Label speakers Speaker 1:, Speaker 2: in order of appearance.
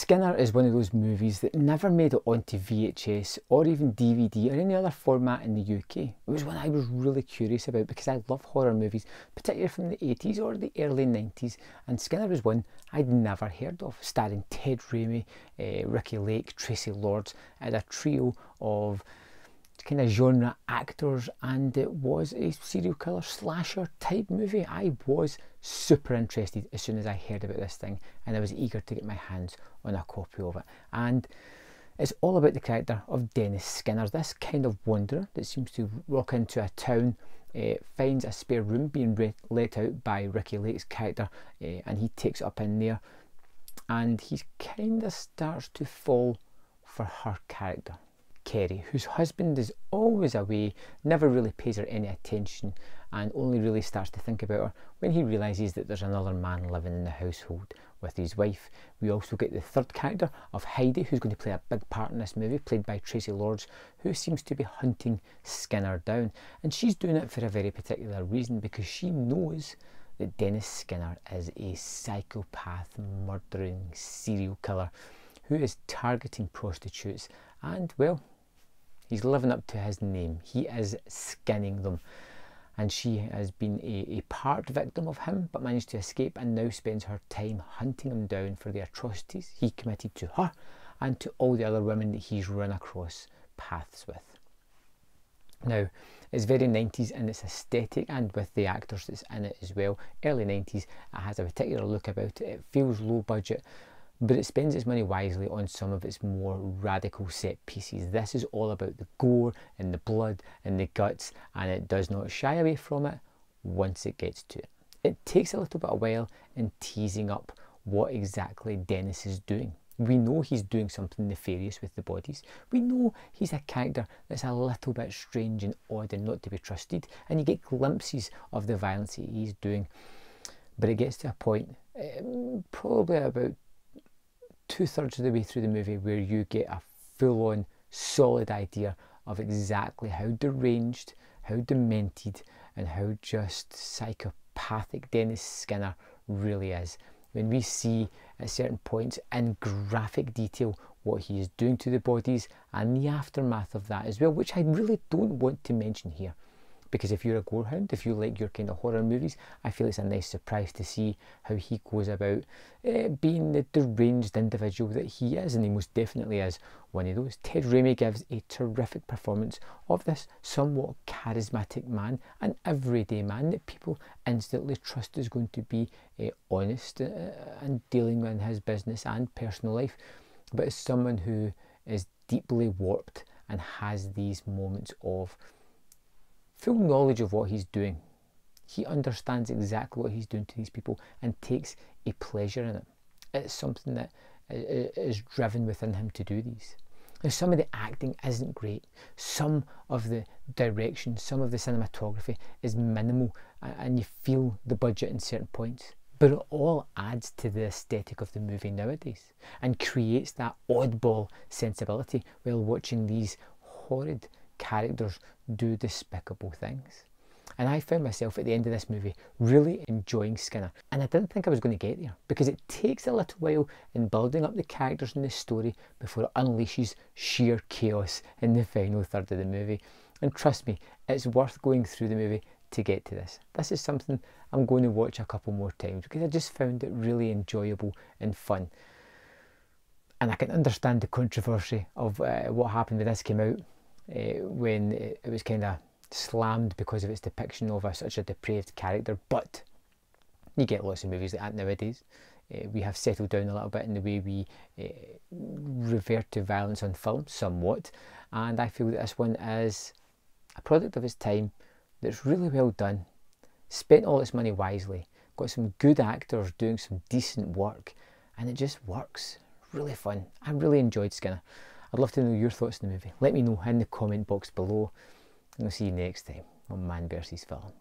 Speaker 1: Skinner is one of those movies that never made it onto VHS or even DVD or any other format in the UK. It was one I was really curious about because I love horror movies, particularly from the 80s or the early 90s, and Skinner was one I'd never heard of, starring Ted Raimi, uh, Ricky Lake, Tracy Lords, and a trio of kind of genre actors, and it was a serial killer slasher type movie. I was super interested as soon as I heard about this thing, and I was eager to get my hands on a copy of it. And it's all about the character of Dennis Skinner, this kind of wanderer that seems to walk into a town. Uh, finds a spare room being let out by Ricky Lake's character, uh, and he takes up in there, and he kind of starts to fall for her character Kerry, whose husband is always away, never really pays her any attention, and only really starts to think about her when he realises that there's another man living in the household with his wife. We also get the third character of Heidi, who's going to play a big part in this movie, played by Tracy Lords, who seems to be hunting Skinner down. And she's doing it for a very particular reason because she knows that Dennis Skinner is a psychopath, murdering serial killer who is targeting prostitutes and, well, He's living up to his name. He is skinning them. And she has been a, a part victim of him, but managed to escape and now spends her time hunting him down for the atrocities he committed to her and to all the other women that he's run across paths with. Now, it's very 90s in its aesthetic and with the actors that's in it as well. Early 90s, it has a particular look about it. It feels low budget, but it spends its money wisely on some of its more radical set pieces. This is all about the gore and the blood and the guts, and it does not shy away from it once it gets to it. It takes a little bit of while in teasing up what exactly Dennis is doing. We know he's doing something nefarious with the bodies. We know he's a character that's a little bit strange and odd and not to be trusted. And you get glimpses of the violence he's doing. But it gets to a point, eh, probably about two thirds of the way through the movie where you get a full on solid idea of exactly how deranged, how demented, and how just psychopathic Dennis Skinner really is. When we see at certain points in graphic detail what he is doing to the bodies and the aftermath of that as well, which I really don't want to mention here because if you're a gorehound, if you like your kind of horror movies, I feel it's a nice surprise to see how he goes about uh, being the deranged individual that he is, and he most definitely is one of those. Ted Raimi gives a terrific performance of this somewhat charismatic man, an everyday man that people instantly trust is going to be uh, honest uh, eh, and dealing with his business and personal life, but as someone who is deeply warped and has these moments of full knowledge of what he's doing. He understands exactly what he's doing to these people and takes a pleasure in it. It's something that is driven within him to do these. Now, some of the acting isn't great. Some of the direction, some of the cinematography is minimal, and you feel the budget in certain points. But it all adds to the aesthetic of the movie nowadays and creates that oddball sensibility while watching these horrid characters do despicable things. And I found myself at the end of this movie really enjoying Skinner. And I didn't think I was going to get there because it takes a little while in building up the characters in the story before it unleashes sheer chaos in the final third of the movie. And trust me, it's worth going through the movie to get to this. This is something I'm going to watch a couple more times because I just found it really enjoyable and fun. And I can understand the controversy of uh, what happened when this came out uh, when it, was kind of slammed because of its depiction of a, such a depraved character. But you get lots of movies like that nowadays. Uh, we have settled down a little bit in the way we uh, revert to violence on film somewhat, and I feel that this one is a product of its time that's really well done, spent all its money wisely, got some good actors doing some decent work, and it just works. Really fun. I really enjoyed Skinner. I'd love to know your thoughts on the movie. Let me know in the comment box below, and I'll see you next time on Man vs. Villain.